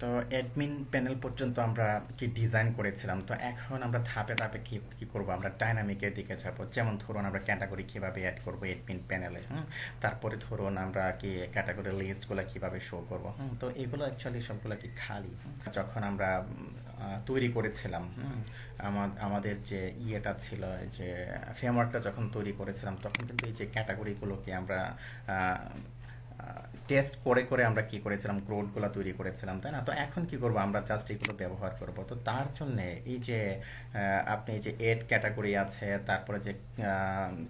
তো admin panel পর্যন্ত আমরা কি ডিজাইন করেছিলাম তো এখন আমরা ধাপে ধাপে কি কি করবো আমরা ডাইনামিকের দিকে যাবো যেমন ধরুন আমরা ক্যাটাগরি কীভাবে অ্যাড করব অ্যাডমিন প্যানেলে হুম তারপরে ধরুন আমরা কি ক্যাটাগরি লিস্টগুলো কীভাবে শো করবো হুম তো এগুলো অ্যাকচুয়ালি সবগুলো কি খালি যখন আমরা তৈরি করেছিলাম আমাদের যে ইয়েটা ছিল যে ফ্রেমওয়ার্কটা যখন তৈরি করেছিলাম তখন কিন্তু এই যে ক্যাটাগরিগুলোকে আমরা টেস্ট করে করে আমরা কি করেছিলাম ক্রোডগুলো তৈরি করেছিলাম তাই না তো এখন কি করব আমরা জাস্ট এগুলো ব্যবহার করব তো তার জন্য এই যে আপনি যে এড ক্যাটাগরি আছে তারপরে যে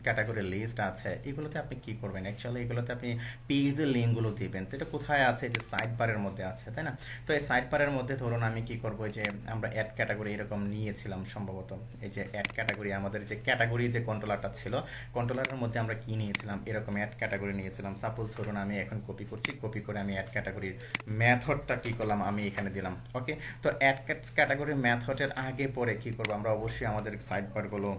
ক্যাটাগরি লিস্ট আছে এগুলোতে আপনি কি করবেন অ্যাকচুয়ালি এগুলোতে আপনি পেজে লিঙ্কগুলো দিবেন তো এটা কোথায় আছে যে সাইড বারের মধ্যে আছে তাই না তো এই সাইড বারের মধ্যে ধরুন আমি কি করব যে আমরা অ্যাড ক্যাটাগরি এরকম নিয়েছিলাম সম্ভবত এই যে অ্যাড ক্যাটাগরি আমাদের যে ক্যাটাগরি যে কন্ট্রোলারটা ছিল কন্ট্রোলারের মধ্যে আমরা কি নিয়েছিলাম এরকম অ্যাড ক্যাটাগরি নিয়েছিলাম সাপোজ ধরুন আমি এখন কপি করছি কপি করে আমি অ্যাড ক্যাটাগরির ম্যাথডটা কী করলাম আমি এখানে দিলাম ওকে তো অ্যাড ক্যাটাগরির ম্যাথডের আগে পরে কি করবো আমরা অবশ্যই আমাদের সাইড পারগুলো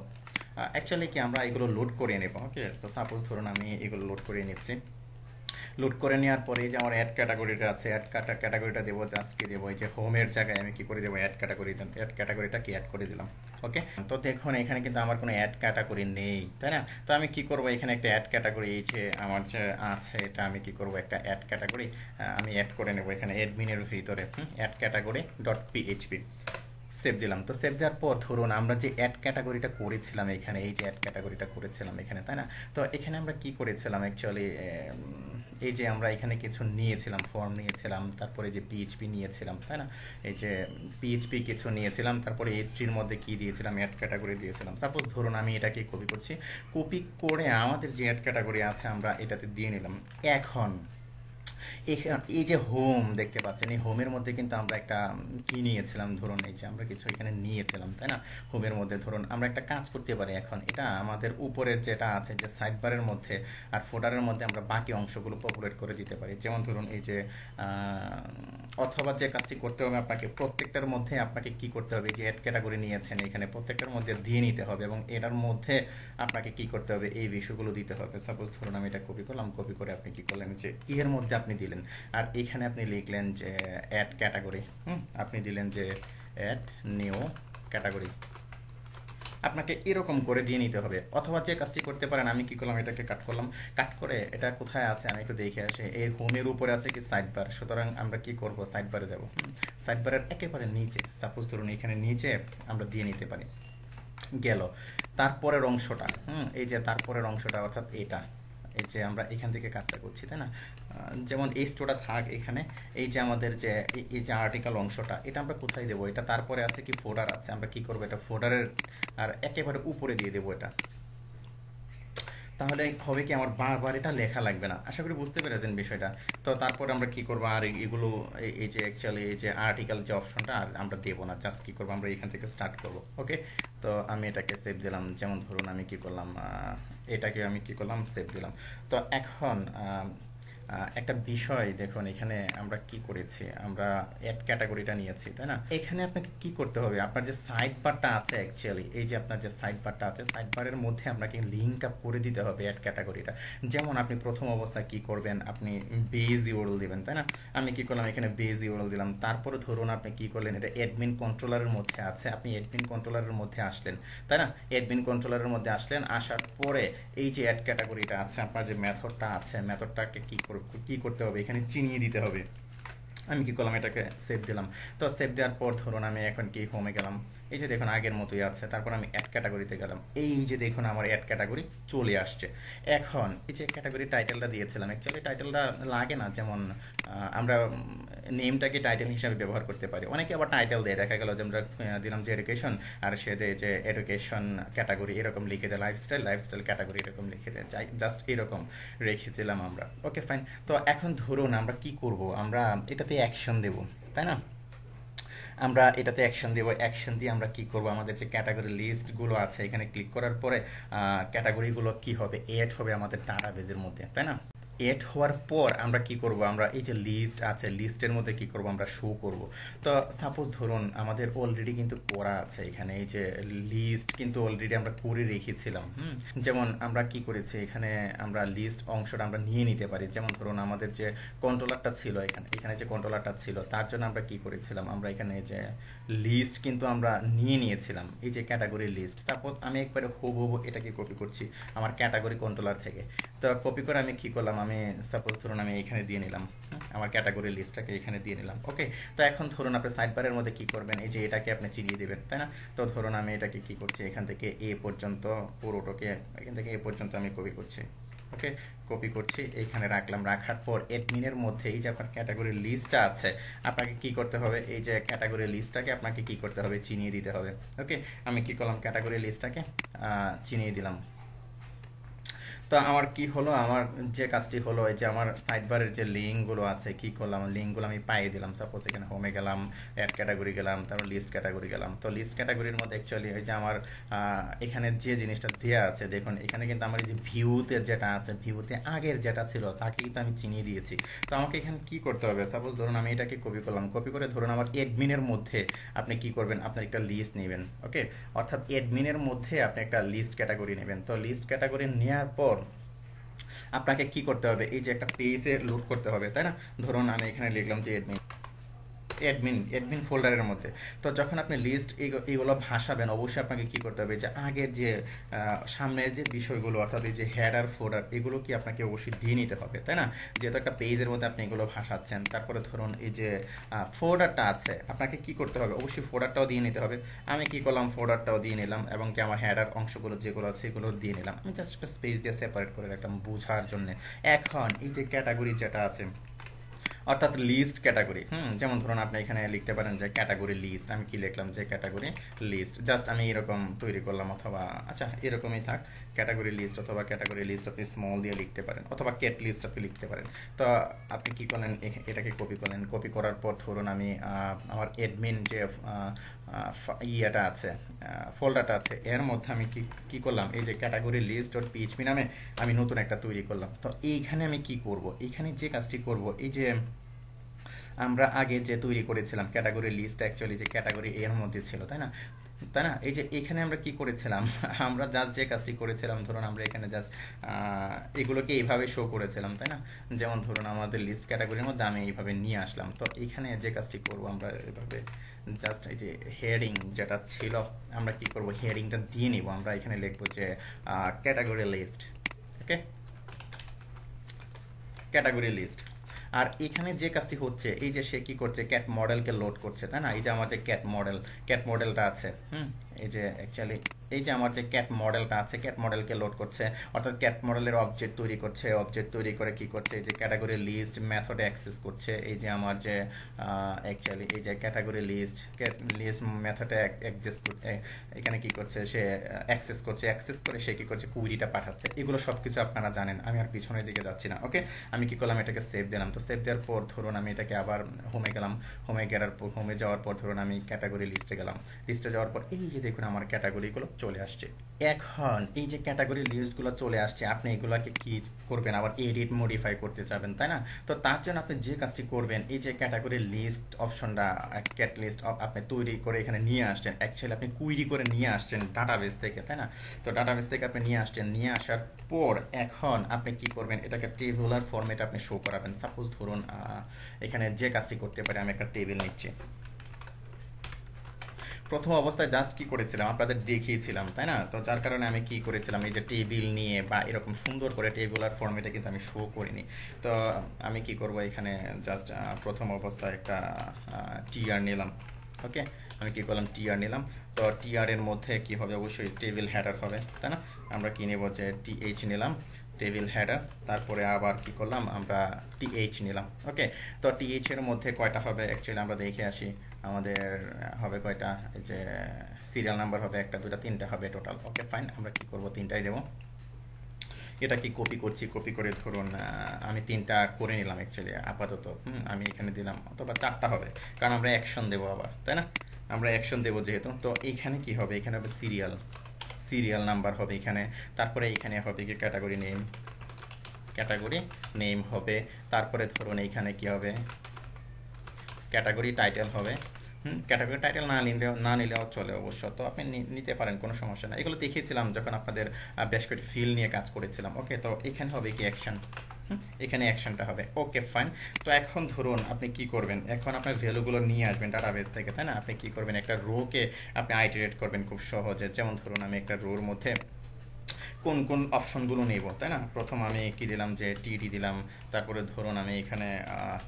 অ্যাকচুয়ালি কি আমরা এগুলো লোড করে নেব ওকে তো সাপোজ ধরুন আমি এগুলো লোড করে নিচ্ছি লোড করে নেওয়ার পরে যে আমার অ্যাড ক্যাটাগরিটা আছে অ্যাড কাটা ক্যাটাগরিটা দেবো জাস্টকে দেবো এই যে হোমের জায়গায় আমি কি করে দেবো অ্যাড ক্যাটাগরি দিলাম অ্যাড ক্যাটাগরিটা কি অ্যাড করে দিলাম ওকে তো দেখুন এখানে কিন্তু আমার কোনো অ্যাড ক্যাটাগরি নেই তাই না তো আমি কি করব এখানে একটা অ্যাড ক্যাটাগরি এই যে আমার যে আছে এটা আমি কি করব একটা অ্যাড ক্যাটাগরি আমি অ্যাড করে নেবো এখানে অ্যাডমিনের ভিতরে add category dot PHP save দিলাম তো সেভ দেওয়ার পর ধরুন আমরা যে অ্যাড ক্যাটাগরিটা করেছিলাম এখানে এই যে অ্যাড ক্যাটাগরিটা করেছিলাম এখানে তাই না তো এখানে আমরা কি করেছিলাম অ্যাকচুয়ালি এই যে আমরা এখানে কিছু নিয়েছিলাম ফর্ম নিয়েছিলাম তারপরে যে পিএইচপি নিয়েছিলাম তাই না এই যে পিএইচপি কিছু নিয়েছিলাম তারপরে এসটির মধ্যে কি দিয়েছিলাম অ্যাড ক্যাটাগরি দিয়েছিলাম সাপোজ ধরুন আমি এটাকে কপি করছি কপি করে আমাদের যে অ্যাড ক্যাটাগরি আছে আমরা এটাতে দিয়ে নিলাম এখন হ্যাঁ, এই যে হোম দেখতে পাচ্ছেন এই হোমের মধ্যে কিন্তু আমরা একটা কি নিয়েছিলাম ধরুন এই যে আমরা কিছু এখানে নিয়েছিলাম তাই না হোমের মধ্যে ধরুন আমরা একটা কাজ করতে পারি এখন এটা আমাদের উপরের যেটা আছে যে সাইডবারের মধ্যে আর ফোটারের মধ্যে আমরা বাকি অংশগুলো পপুলেট করে দিতে পারি যেমন ধরুন এই যে অথবা যে কাজটি করতে হবে আপনাকে প্রত্যেকটার মধ্যে আপনাকে কি করতে হবে যে হেড ক্যাটাগরি নিয়েছেন এখানে প্রত্যেকটার মধ্যে দিয়ে নিতে হবে এবং এটার মধ্যে আপনাকে কি করতে হবে এই বিষয়গুলো দিতে হবে সাপোজ ধরুন আমি এটা কপি করলাম কপি করে আপনি কি করলেন যে ইয়ের মধ্যে আপনি দিলেন আর এখানে আপনি লিখলেন যে অ্যাড ক্যাটাগরি হুম আপনি দিলেন যে অ্যাড নিউ ক্যাটাগরি আপনাকে এরকম করে দিয়ে নিতে হবে অথবা যে কাজটি করতে পারেন আমি কি করলাম এটাকে কাট করলাম কাট করে এটা কোথায় আছে আমি একটু দেখে আসি এই হোমের উপরে আছে কি সাইড বার সুতরাং আমরা কি করব সাইড বারে যাব সাইড বারের একেবারে নিচে সাপোজ ধরুন এখানে নিচে আমরা দিয়ে নিতে পারি গেল তারপরের অংশটা হুম এই যে তারপরের অংশটা অর্থাৎ এটা এই যে আমরা এখান থেকে কাজটা করছি তাই না যেমন এই স্টোটা থাক এখানে এই যে আমাদের যে এই যে আর্টিকেল অংশটা এটা আমরা কোথায় দেবো এটা তারপরে আছে কি ফোডার আছে আমরা কি করবো এটা ফোডারের আর একেবারে উপরে দিয়ে দেবো এটা তাহলে হবে কি আমার বারবার এটা লেখা লাগবে না আশা করি বুঝতে পেরেছেন বিষয়টা তো তারপর আমরা কি করব আর এগুলো এই যে অ্যাকচুয়ালি এই যে আর্টিকেল যে অপশনটা আর আমরা দেবো না জাস্ট কি করব আমরা এখান থেকে স্টার্ট করব ওকে তো আমি এটাকে সেভ দিলাম যেমন ধরুন আমি কি করলাম এটাকে আমি কি করলাম সেভ দিলাম তো এখন একটা বিষয় দেখুন এখানে আমরা কি করেছি আমরা এক ক্যাটাগরিটা নিয়েছি তাই না এখানে আপনাকে কি করতে হবে আপনার যে সাইড বারটা আছে অ্যাকচুয়ালি এই যে আপনার যে সাইড বারটা আছে সাইড বারের মধ্যে আপনাকে লিঙ্ক আপ করে দিতে হবে অ্যাড ক্যাটাগরিটা যেমন আপনি প্রথম অবস্থা কি করবেন আপনি বেজ ইউরল দিবেন তাই না আমি কি করলাম এখানে বেজি ইউরল দিলাম তারপরে ধরুন আপনি কি করলেন এটা অ্যাডমিন কন্ট্রোলারের মধ্যে আছে আপনি অ্যাডমিন কন্ট্রোলারের মধ্যে আসলেন তাই না অ্যাডমিন কন্ট্রোলারের মধ্যে আসলেন আসার পরে এই যে অ্যাড ক্যাটাগরিটা আছে আপনার যে মেথডটা আছে মেথডটাকে কি করবেন কি করতে হবে এখানে চিনিয়ে দিতে হবে আমি কি করলাম এটাকে সেভ দিলাম তো সেভ দেওয়ার পর ধরুন আমি এখন কি হোমে গেলাম এই যে দেখুন আগের মতোই আছে তারপর আমি অ্যাড ক্যাটাগরিতে গেলাম এই যে দেখুন আমার অ্যাড ক্যাটাগরি চলে আসছে এখন এই যে ক্যাটাগরি টাইটেলটা দিয়েছিলাম অ্যাকচুয়ালি টাইটেলটা লাগে না যেমন আমরা নেমটাকে টাইটেল হিসাবে ব্যবহার করতে পারি অনেকে আবার টাইটেল দেয় দেখা গেল যে আমরা দিলাম যে এডুকেশন আর সে দেয় যে এডুকেশন ক্যাটাগরি এরকম লিখে দেয় লাইফস্টাইল লাইফস্টাইল ক্যাটাগরি এরকম লিখে দেয় যাই জাস্ট এরকম রেখেছিলাম আমরা ওকে ফাইন তো এখন ধরুন আমরা কি করব আমরা এটাতে অ্যাকশন দেব তাই না আমরা এটাতে অ্যাকশন দেবো অ্যাকশন দিয়ে আমরা কি করব আমাদের যে ক্যাটাগরি লিস্টগুলো আছে এখানে ক্লিক করার পরে ক্যাটাগরিগুলো কি হবে এড হবে আমাদের ডাটাবেজের মধ্যে তাই না এড হওয়ার পর আমরা কি করব আমরা এই যে লিস্ট আছে লিস্টের মধ্যে কি করব আমরা শো করব তো সাপোজ ধরুন আমাদের অলরেডি কিন্তু করা আছে এখানে এই যে লিস্ট কিন্তু অলরেডি আমরা করে রেখেছিলাম হুম যেমন আমরা কি করেছি এখানে আমরা লিস্ট অংশটা আমরা নিয়ে নিতে পারি যেমন ধরুন আমাদের যে কন্ট্রোলারটা ছিল এখানে এখানে যে কন্ট্রোলারটা ছিল তার জন্য আমরা কি করেছিলাম আমরা এখানে যে লিস্ট কিন্তু আমরা নিয়ে নিয়েছিলাম এই যে ক্যাটাগরি লিস্ট সাপোজ আমি একবারে হুব এটাকে কপি করছি আমার ক্যাটাগরি কন্ট্রোলার থেকে তো কপি করে আমি কি করলাম আমি সাপোজ ধরুন আমি এখানে দিয়ে নিলাম আমার ক্যাটাগরি লিস্টটাকে এখানে দিয়ে নিলাম ওকে তো এখন ধরুন আপনি বারের মধ্যে কী করবেন এই যে এটাকে আপনি চিনিয়ে দেবেন তাই না তো ধরুন আমি এটাকে কী করছি এখান থেকে এ পর্যন্ত পুরোটোকে এখান থেকে এ পর্যন্ত আমি কপি করছি ওকে কপি করছি এইখানে রাখলাম রাখার পর এডমিনের মধ্যে এই যে আপনার ক্যাটাগরি লিস্টটা আছে আপনাকে কি করতে হবে এই যে ক্যাটাগরি লিস্টটাকে আপনাকে কি করতে হবে চিনিয়ে দিতে হবে ওকে আমি কি করলাম ক্যাটাগরি লিস্টটাকে চিনিয়ে দিলাম তো আমার কি হলো আমার যে কাজটি হলো যে আমার সাইড বারের যে লিঙ্কগুলো আছে কি করলাম লিঙ্কগুলো আমি পাইয়ে দিলাম সাপোজ এখানে হোমে গেলাম অ্যাড ক্যাটাগরি গেলাম তারপর লিস্ট ক্যাটাগরি গেলাম তো লিস্ট ক্যাটাগরির মধ্যে অ্যাকচুয়ালি ওই যে আমার এখানে যে জিনিসটা দেওয়া আছে দেখুন এখানে কিন্তু আমার এই যে ভিউতে যেটা আছে ভিউতে আগের যেটা ছিল তাকে কিন্তু আমি চিনিয়ে দিয়েছি তো আমাকে এখানে কি করতে হবে সাপোজ ধরুন আমি এটাকে কপি করলাম কপি করে ধরুন আমার এডমিনের মধ্যে আপনি কি করবেন আপনার একটা লিস্ট নেবেন ওকে অর্থাৎ এডমিনের মধ্যে আপনি একটা লিস্ট ক্যাটাগরি নেবেন তো লিস্ট ক্যাটাগরি নেওয়ার পর আপনাকে কি করতে হবে এই যে একটা পেজে লোড করতে হবে তাই না ধরুন আমি এখানে লিখলাম যে অ্যাডমিন অ্যাডমিন অ্যাডমিন ফোল্ডারের মধ্যে তো যখন আপনি লিস্ট এইগুলো ভাসাবেন অবশ্যই আপনাকে কি করতে হবে যে আগের যে সামনের যে বিষয়গুলো অর্থাৎ এই যে হেডার ফোল্ডার এগুলো কি আপনাকে অবশ্যই দিয়ে নিতে হবে তাই না যেহেতু একটা পেজের মধ্যে আপনি এগুলো ভাসাচ্ছেন তারপরে ধরুন এই যে ফোল্ডারটা আছে আপনাকে কি করতে হবে অবশ্যই ফোডারটাও দিয়ে নিতে হবে আমি কি করলাম ফোডারটাও দিয়ে নিলাম এবং কি আমার হেডার অংশগুলো যেগুলো আছে সেগুলো দিয়ে নিলাম আমি জাস্ট একটা স্পেস দিয়ে সেপারেট করে রাখলাম বোঝার জন্য এখন এই যে ক্যাটাগরি যেটা আছে অর্থাৎ লিস্ট ক্যাটাগরি হুম যেমন ধরুন আপনি এখানে লিখতে পারেন যে ক্যাটাগরি লিস্ট আমি কি লিখলাম যে ক্যাটাগরি লিস্ট জাস্ট আমি এরকম তৈরি করলাম অথবা আচ্ছা এরকমই থাক ক্যাটাগরি লিস্ট অথবা ক্যাটাগরি লিস্ট আপনি স্মল দিয়ে লিখতে পারেন অথবা ক্যাট লিস্ট আপনি লিখতে পারেন তো আপনি কি করলেন এটাকে কপি করলেন কপি করার পর ধরুন আমি আমার এডমিন যে ইয়েটা আছে ফোল্ডারটা আছে এর মধ্যে আমি কি কী করলাম এই যে ক্যাটাগরি লিস্ট ডট পিএইচপি নামে আমি নতুন একটা তৈরি করলাম তো এইখানে আমি কি করব এইখানে যে কাজটি করব এই যে আমরা আগে যে তৈরি করেছিলাম ক্যাটাগরি লিস্ট অ্যাকচুয়ালি যে ক্যাটাগরি এর মধ্যে ছিল তাই না তাই না এই যে এখানে আমরা কি করেছিলাম আমরা জাস্ট যে কাজটি করেছিলাম ধরুন আমরা এখানে জাস্ট এগুলোকে এইভাবে শো করেছিলাম তাই না যেমন ধরুন আমাদের লিস্ট ক্যাটাগরির মধ্যে আমি এইভাবে নিয়ে আসলাম তো এখানে যে কাজটি করব আমরা এভাবে জাস্ট এই যে হেয়ারিং যেটা ছিল আমরা কি করব হেয়ারিংটা দিয়ে নিব আমরা এখানে লিখবো যে category list okay category list আর এখানে যে কাজটি হচ্ছে এই যে সে কি করছে ক্যাট মডেলকে লোড করছে তাই না এই যে আমার যে ক্যাট মডেল ক্যাট মডেলটা আছে হুম এই যে অ্যাকচুয়ালি এই যে আমার যে ক্যাট মডেলটা আছে ক্যাট মডেলকে লোড করছে অর্থাৎ ক্যাট মডেলের অবজেক্ট তৈরি করছে অবজেক্ট তৈরি করে কি করছে এই যে ক্যাটাগরি লিস্ট মেথডে অ্যাক্সেস করছে এই যে আমার যে অ্যাকচুয়ালি এই যে ক্যাটাগরি লিস্ট লিস্ট মেথডে অ্যাডজাস্ট এখানে কি করছে সে অ্যাক্সেস করছে অ্যাক্সেস করে সে কি করছে কুইরিটা পাঠাচ্ছে এগুলো সব কিছু আপনারা জানেন আমি আর পিছনের দিকে যাচ্ছি না ওকে আমি কি করলাম এটাকে সেভ দিলাম তো সেভ দেওয়ার পর ধরুন আমি এটাকে আবার হোমে গেলাম হোমে গেলার পর হোমে যাওয়ার পর ধরুন আমি ক্যাটাগরি লিস্টে গেলাম লিস্টে যাওয়ার পর এই যে দেখুন আমার ক্যাটাগরিগুলো চলে আসছে এখন এই যে ক্যাটাগরি লিস্টগুলো চলে আসছে আপনি এগুলোকে কি করবেন আবার এডিট মডিফাই করতে চাবেন তাই না তো তার জন্য আপনি যে কাজটি করবেন এই যে ক্যাটাগরি লিস্ট অপশনটা ক্যাট লিস্ট আপনি তৈরি করে এখানে নিয়ে আসছেন অ্যাকচুয়ালি আপনি কুইরি করে নিয়ে আসছেন ডাটাবেস থেকে তাই না তো ডাটাবেস থেকে আপনি নিয়ে আসছেন নিয়ে আসার পর এখন আপনি কি করবেন এটাকে টেবুলার ফর্মেট আপনি শো করাবেন সাপোজ ধরুন এখানে যে কাজটি করতে পারি আমি একটা টেবিল নিচ্ছি প্রথম অবস্থায় জাস্ট কি করেছিলাম আপনাদের দেখিয়েছিলাম তাই না তো যার কারণে আমি কি করেছিলাম এই যে টেবিল নিয়ে বা এরকম সুন্দর করে টেবিলার ফর্মেটে কিন্তু আমি শো করিনি তো আমি কি করব এখানে জাস্ট প্রথম অবস্থায় একটা আর নিলাম ওকে আমি কী করলাম টিআর নিলাম তো টিআর এর মধ্যে কি হবে অবশ্যই টেবিল হ্যাডার হবে তাই না আমরা কি নেব যে টিএইচ নিলাম টেবিল হ্যাডার তারপরে আবার কি করলাম আমরা টিএইচ নিলাম ওকে তো টিএইচ এর মধ্যে কয়টা হবে অ্যাকচুয়ালি আমরা দেখে আসি আমাদের হবে কয়টা এই যে সিরিয়াল নাম্বার হবে একটা দুটা তিনটা হবে টোটাল ওকে ফাইন আমরা কি করব তিনটাই দেব এটা কি কপি করছি কপি করে ধরুন আমি তিনটা করে নিলাম অ্যাকচুয়ালি আপাতত আমি এখানে দিলাম অথবা চারটা হবে কারণ আমরা অ্যাকশন দেবো আবার তাই না আমরা অ্যাকশন দেবো যেহেতু তো এইখানে কি হবে এখানে হবে সিরিয়াল সিরিয়াল নাম্বার হবে এখানে তারপরে এইখানে হবে কি ক্যাটাগরি নেম ক্যাটাগরি নেম হবে তারপরে ধরুন এইখানে কি হবে ক্যাটাগরি টাইটেল হবে হুম ক্যাটাগরি টাইটেল না নিলেও না নিলেও চলে অবশ্য তো আপনি নিতে পারেন কোনো সমস্যা না এগুলো দেখিয়েছিলাম যখন আপনাদের বেশ কয়েকটি ফিল নিয়ে কাজ করেছিলাম ওকে তো এখানে হবে কি অ্যাকশন এখানে অ্যাকশনটা হবে ওকে ফাইন তো এখন ধরুন আপনি কি করবেন এখন আপনার ভ্যালুগুলো নিয়ে আসবেন ডাটাবেস থেকে তাই না আপনি কি করবেন একটা রোকে আপনি আইটারেট করবেন খুব সহজে যেমন ধরুন আমি একটা রোর মধ্যে কোন কোন অপশনগুলো নেব তাই না প্রথম আমি কি দিলাম যে টিডি দিলাম তারপরে ধরুন আমি এখানে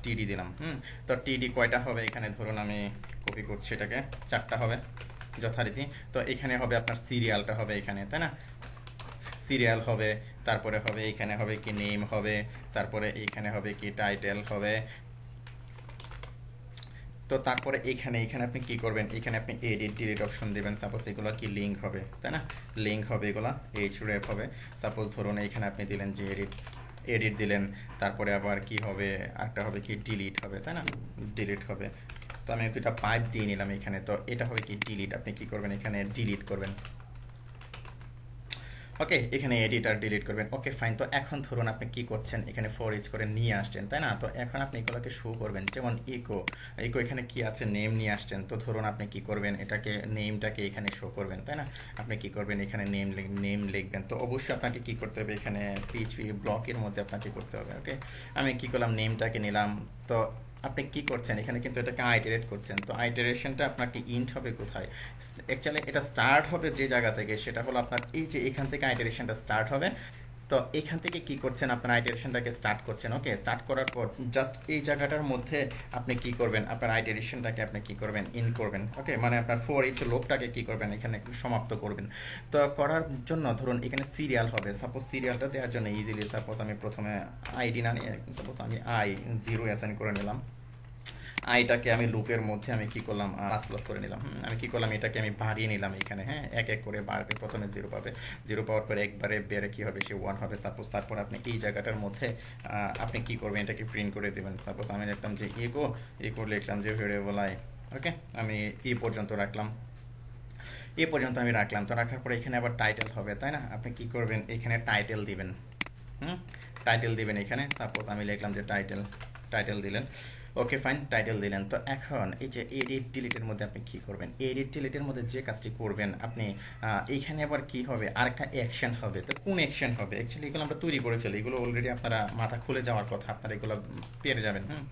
টিডি দিলাম হুম তো টিডি কয়টা হবে এখানে ধরুন আমি কপি করছি এটাকে চারটা হবে যথারীতি তো এখানে হবে আপনার সিরিয়ালটা হবে এখানে তাই না সিরিয়াল হবে তারপরে হবে এখানে হবে কি নেম হবে তারপরে এখানে হবে কি টাইটেল হবে তো তারপরে এখানে এখানে আপনি কি করবেন এখানে আপনি এডিট ডিলিট অপশন দেবেন সাপোজ এগুলো কি লিঙ্ক হবে তাই না লিঙ্ক হবে এগুলো এইচ রেপ হবে সাপোজ ধরুন এখানে আপনি দিলেন যে এডিট এডিট দিলেন তারপরে আবার কি হবে একটা হবে কি ডিলিট হবে তাই না ডিলিট হবে তো আমি দুটা পাইপ দিয়ে নিলাম এখানে তো এটা হবে কি ডিলিট আপনি কি করবেন এখানে ডিলিট করবেন ওকে এখানে এডিটার ডিলিট করবেন ওকে ফাইন তো এখন ধরুন আপনি কি করছেন এখানে ফোর ইচ করে নিয়ে আসছেন তাই না তো এখন আপনি এগুলোকে শো করবেন যেমন ইকো ইকো এখানে কি আছে নেম নিয়ে আসছেন তো ধরুন আপনি কি করবেন এটাকে নেমটাকে এখানে শো করবেন তাই না আপনি কি করবেন এখানে নেম নেম লিখবেন তো অবশ্যই আপনাকে কি করতে হবে এখানে পিএইচপি ব্লকের মধ্যে আপনাকে করতে হবে ওকে আমি কি করলাম নেমটাকে নিলাম তো আপনি কি করছেন এখানে কিন্তু এটাকে আইটারেট করছেন তো আইটারেশনটা আপনাকে ইন্ট হবে কোথায় অ্যাকচুয়ালি এটা স্টার্ট হবে যে জায়গা থেকে সেটা হলো আপনার এই যে এখান থেকে আইটারেশনটা স্টার্ট হবে তো এখান থেকে কি করছেন আপনার আইডিয়েশনটাকে স্টার্ট করছেন ওকে স্টার্ট করার পর জাস্ট এই জায়গাটার মধ্যে আপনি কি করবেন আপনার আইডিয়েশনটাকে আপনি কি করবেন ইন করবেন ওকে মানে আপনার ফোর এইচ লোকটাকে কি করবেন এখানে সমাপ্ত করবেন তো করার জন্য ধরুন এখানে সিরিয়াল হবে সাপোজ সিরিয়ালটা দেওয়ার জন্য ইজিলি সাপোজ আমি প্রথমে আইডি না নিয়ে সাপোজ আমি আই জিরো অ্যাসাইন করে নিলাম আইটাকে আমি লুপের মধ্যে আমি কি করলাম প্লাস প্লাস করে নিলাম আমি কি করলাম এটাকে আমি বাড়িয়ে নিলাম এখানে হ্যাঁ এক এক করে বাড়বে প্রথমে জিরো পাবে জিরো পাওয়ার পরে একবারে বেড়ে কি হবে সে ওয়ান হবে সাপোজ তারপর আপনি এই জায়গাটার মধ্যে আপনি কি করবেন এটাকে প্রিন্ট করে দেবেন সাপোজ আমি লিখলাম যে ইকো ইকো লিখলাম যে ভেরিয়েবল ওকে আমি ই e পর্যন্ত রাখলাম এ e পর্যন্ত আমি রাখলাম তো রাখার পরে এখানে আবার টাইটেল হবে তাই না আপনি কি করবেন এখানে টাইটেল দিবেন হুম টাইটেল দিবেন এখানে সাপোজ আমি লিখলাম যে টাইটেল টাইটেল দিলেন ওকে ফাইন টাইটেল দিলেন তো এখন এই যে এডিট ডিলিটের মধ্যে আপনি কি করবেন এডিট ডিলিটের মধ্যে যে কাজটি করবেন আপনি এখানে আবার কি হবে একটা অ্যাকশন হবে তো কোন অ্যাকশন হবে অ্যাকচুয়ালি এগুলো আমরা তৈরি করে ফেলি এগুলো অলরেডি আপনারা মাথা খুলে যাওয়ার কথা আপনারা এগুলো পেয়ে যাবেন হুম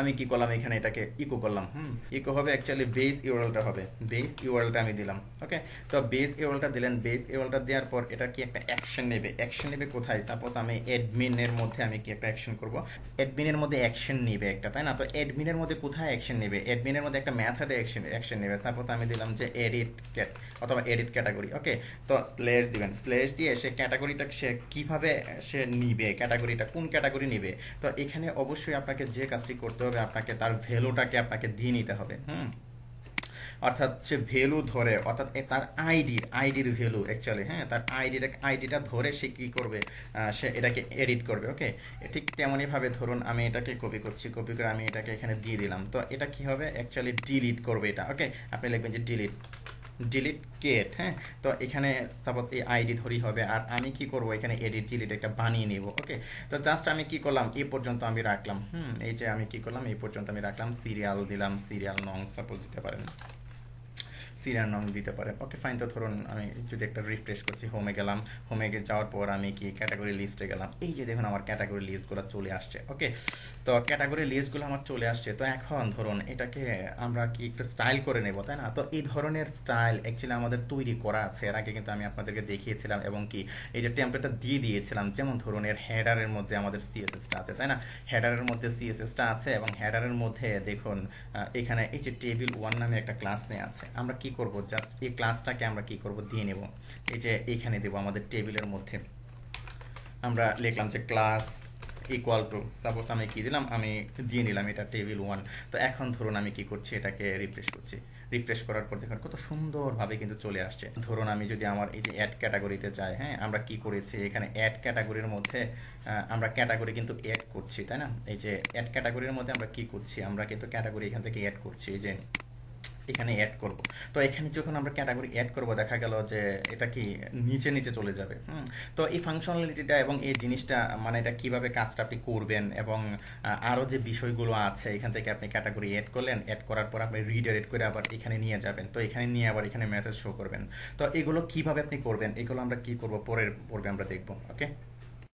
আমি কি করলাম এখানে এটাকে ইকো করলাম হুম ইকো হবে অ্যাকচুয়ালি বেস ইউরলটা হবে বেস ইউরলটা আমি দিলাম ওকে তো বেস ইউরলটা দিলেন বেস ইউরলটা দেওয়ার পর এটা কি একটা অ্যাকশন নেবে অ্যাকশন নেবে কোথায় সাপোজ আমি অ্যাডমিনের মধ্যে আমি কি একটা অ্যাকশন করব অ্যাডমিনের মধ্যে অ্যাকশন নেবে একটা তাই না তো অ্যাডমিনের মধ্যে কোথায় অ্যাকশন নেবে অ্যাডমিনের মধ্যে একটা ম্যাথডে অ্যাকশন অ্যাকশন নেবে সাপোজ আমি দিলাম যে এডিট ক্যাট অথবা এডিট ক্যাটাগরি ওকে তো স্ল্যাশ দিবেন স্ল্যাশ দিয়ে সে ক্যাটাগরিটা সে কীভাবে সে নিবে ক্যাটাগরিটা কোন ক্যাটাগরি নিবে তো এখানে অবশ্যই আপনাকে যে কাজটি করতে হবে আপনাকে তার ভ্যালুটাকে আপনাকে দিয়ে নিতে হবে হুম অর্থাৎ সে ভ্যালু ধরে অর্থাৎ তার আইডির আইডির ভ্যালু অ্যাকচুয়ালি হ্যাঁ তার আইডির আইডিটা ধরে সে কী করবে সে এটাকে এডিট করবে ওকে ঠিক তেমনইভাবে ধরুন আমি এটাকে কপি করছি কপি করে আমি এটাকে এখানে দিয়ে দিলাম তো এটা কি হবে অ্যাকচুয়ালি ডিলিট করবে এটা ওকে আপনি লিখবেন যে ডিলিট ডিলিট কেট হ্যাঁ তো এখানে সাপোজ এই আইডি ধরি হবে আর আমি কি করব এখানে এডিট ডিলিট একটা বানিয়ে নেব ওকে তো জাস্ট আমি কি করলাম এ পর্যন্ত আমি রাখলাম হুম এই যে আমি কি করলাম এই পর্যন্ত আমি রাখলাম সিরিয়াল দিলাম সিরিয়াল নং সাপোজ দিতে পারেন সিরিয়াল নাম দিতে পারেন ওকে ফাইন তো ধরুন আমি যদি একটা রিফ্রেশ করছি হোমে গেলাম হোমে যাওয়ার পর আমি কি ক্যাটাগরি লিস্টে গেলাম এই যে দেখুন আমার ক্যাটাগরি লিস্টগুলো চলে আসছে ওকে তো ক্যাটাগরি লিস্টগুলো আমার চলে আসছে তো এখন ধরুন এটাকে আমরা কি একটু স্টাইল করে নেব তাই না তো এই ধরনের স্টাইল অ্যাকচুয়ালি আমাদের তৈরি করা আছে এর আগে কিন্তু আমি আপনাদেরকে দেখিয়েছিলাম এবং কি এই যে টেম্পলেটটা দিয়ে দিয়েছিলাম যেমন ধরুন এর হেডারের মধ্যে আমাদের সিএসএসটা আছে তাই না হেডারের মধ্যে সিএসএসটা আছে এবং হেডারের মধ্যে দেখুন এখানে এই যে টেবিল ওয়ান নামে একটা ক্লাস নিয়ে আছে আমরা কি কি করব জাস্ট এই ক্লাসটাকে আমরা কি করব দিয়ে নেব এই যে এখানে দেব আমাদের টেবিলের মধ্যে আমরা লিখলাম যে ক্লাস ইকুয়াল টু সাপোজ আমি কী দিলাম আমি দিয়ে নিলাম এটা টেবিল ওয়ান তো এখন ধরুন আমি কি করছি এটাকে রিফ্রেশ করছি রিফ্রেশ করার পর দেখুন কত সুন্দরভাবে কিন্তু চলে আসছে ধরুন আমি যদি আমার এই যে অ্যাড ক্যাটাগরিতে যাই হ্যাঁ আমরা কি করেছি এখানে অ্যাড ক্যাটাগরির মধ্যে আমরা ক্যাটাগরি কিন্তু অ্যাড করছি তাই না এই যে অ্যাড ক্যাটাগরির মধ্যে আমরা কি করছি আমরা কিন্তু ক্যাটাগরি এখান থেকে অ্যাড করছি এই যে এখানে অ্যাড করব তো এখানে যখন আমরা ক্যাটাগরি অ্যাড করব দেখা গেল যে এটা কি নিচে নিচে চলে যাবে তো এই ফাংশনালিটিটা এবং এই জিনিসটা মানে এটা কিভাবে কাজটা আপনি করবেন এবং আরও যে বিষয়গুলো আছে এখান থেকে আপনি ক্যাটাগরি অ্যাড করলেন অ্যাড করার পর আপনি রিডাইরেক্ট করে আবার এখানে নিয়ে যাবেন তো এখানে নিয়ে আবার এখানে মেসেজ শো করবেন তো এগুলো কিভাবে আপনি করবেন এগুলো আমরা কি করব পরের পর্বে আমরা দেখব ওকে